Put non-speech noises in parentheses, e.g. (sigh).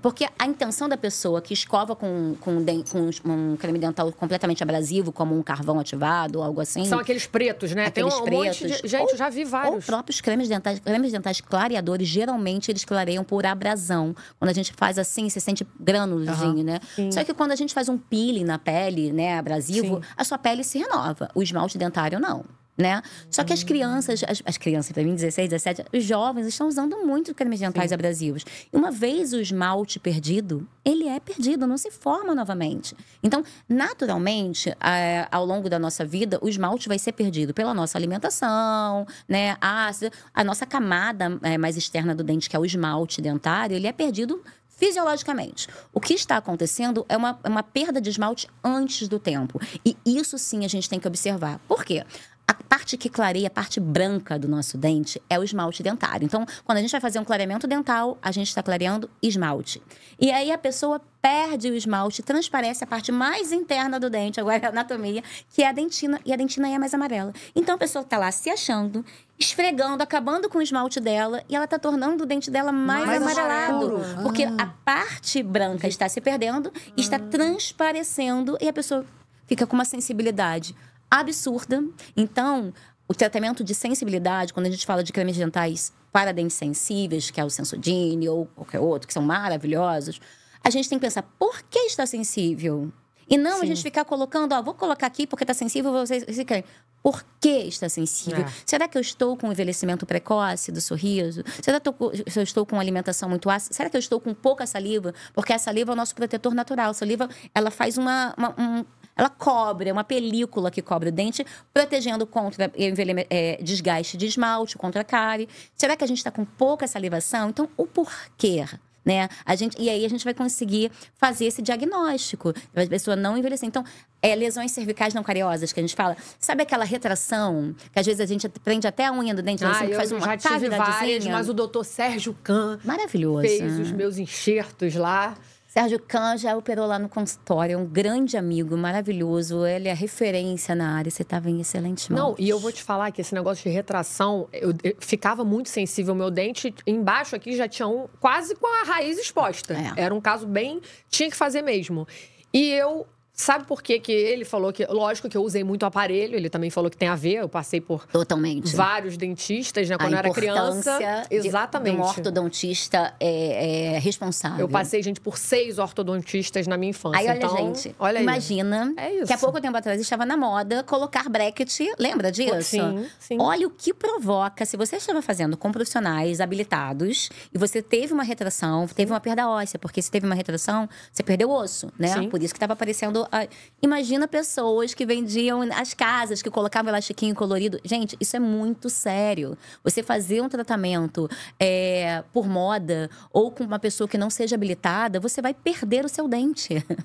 Porque a intenção da pessoa que escova com, com, com um creme dental completamente abrasivo, como um carvão ativado ou algo assim. São aqueles pretos, né? Aqueles Tem um, pretos. Um monte de... Gente, ou, eu já vi vários. Os próprios cremes dentais. Cremes dentais clareadores, geralmente eles clareiam por abrasão. Quando a gente faz assim, você sente granulozinho, uhum. né? Sim. Só que quando a gente faz um peeling na pele, né, abrasivo, Sim. a sua pele se renova. O esmalte dentário não né? Só que as uhum. crianças, as, as crianças, para mim, 16, 17, os jovens estão usando muito cremes dentais Sim. abrasivos. E uma vez o esmalte perdido, ele é perdido, não se forma novamente. Então, naturalmente, é, ao longo da nossa vida, o esmalte vai ser perdido pela nossa alimentação, né? A, a nossa camada é, mais externa do dente, que é o esmalte dentário, ele é perdido fisiologicamente. O que está acontecendo é uma, é uma perda de esmalte antes do tempo. E isso sim a gente tem que observar. Por quê? a parte que clareia, a parte branca do nosso dente é o esmalte dentário. Então, quando a gente vai fazer um clareamento dental, a gente está clareando esmalte. E aí a pessoa perde o esmalte, transparece a parte mais interna do dente, agora é a anatomia, que é a dentina, e a dentina é mais amarela. Então a pessoa está lá se achando, esfregando, acabando com o esmalte dela, e ela está tornando o dente dela mais, mais amarelado. Escuro. Porque ah. a parte branca está se perdendo, está ah. transparecendo, e a pessoa fica com uma sensibilidade absurda. Então, o tratamento de sensibilidade, quando a gente fala de cremes dentais para dentes sensíveis, que é o Sensodyne ou qualquer outro, que são maravilhosos, a gente tem que pensar por que está sensível? E não Sim. a gente ficar colocando, ó, vou colocar aqui porque está sensível, vocês esse creme. Por que está sensível? É. Será que eu estou com envelhecimento precoce do sorriso? Será que eu estou com alimentação muito ácida? Será que eu estou com pouca saliva? Porque a saliva é o nosso protetor natural. A saliva, ela faz uma, uma um, ela cobre, é uma película que cobre o dente, protegendo contra é, desgaste de esmalte, contra cárie. Será que a gente está com pouca salivação? Então, o porquê? Né? A gente, e aí a gente vai conseguir fazer esse diagnóstico. A pessoa não envelhecer. Então, é, lesões cervicais não cariosas que a gente fala. Sabe aquela retração que às vezes a gente prende até a unha do dente, né? ah, assim, faz uma já tive várias, mas o doutor Sérgio Kahn maravilhoso fez os meus enxertos lá. Sérgio Kahn já operou lá no consultório, é um grande amigo, maravilhoso. Ele é referência na área, você estava em excelente mãos. Não, e eu vou te falar que esse negócio de retração, eu, eu ficava muito sensível. Meu dente embaixo aqui já tinha um, quase com a raiz exposta. É. Era um caso bem. tinha que fazer mesmo. E eu Sabe por que, que ele falou que. Lógico que eu usei muito aparelho, ele também falou que tem a ver, eu passei por. Totalmente. Vários dentistas, né? Quando a eu era criança. De, exatamente. um ortodontista é, é, responsável. Eu passei, gente, por seis ortodontistas na minha infância. Aí, olha, então, gente. Olha imagina aí. É que há pouco tempo atrás estava na moda colocar bracket. Lembra disso? Sim, sim. Olha o que provoca. Se você estava fazendo com profissionais habilitados e você teve uma retração, teve uma perda óssea, porque se teve uma retração, você perdeu o osso, né? Sim. Por isso que estava aparecendo Imagina pessoas que vendiam as casas, que colocavam elastiquinho colorido. Gente, isso é muito sério. Você fazer um tratamento é, por moda ou com uma pessoa que não seja habilitada, você vai perder o seu dente. (laughs)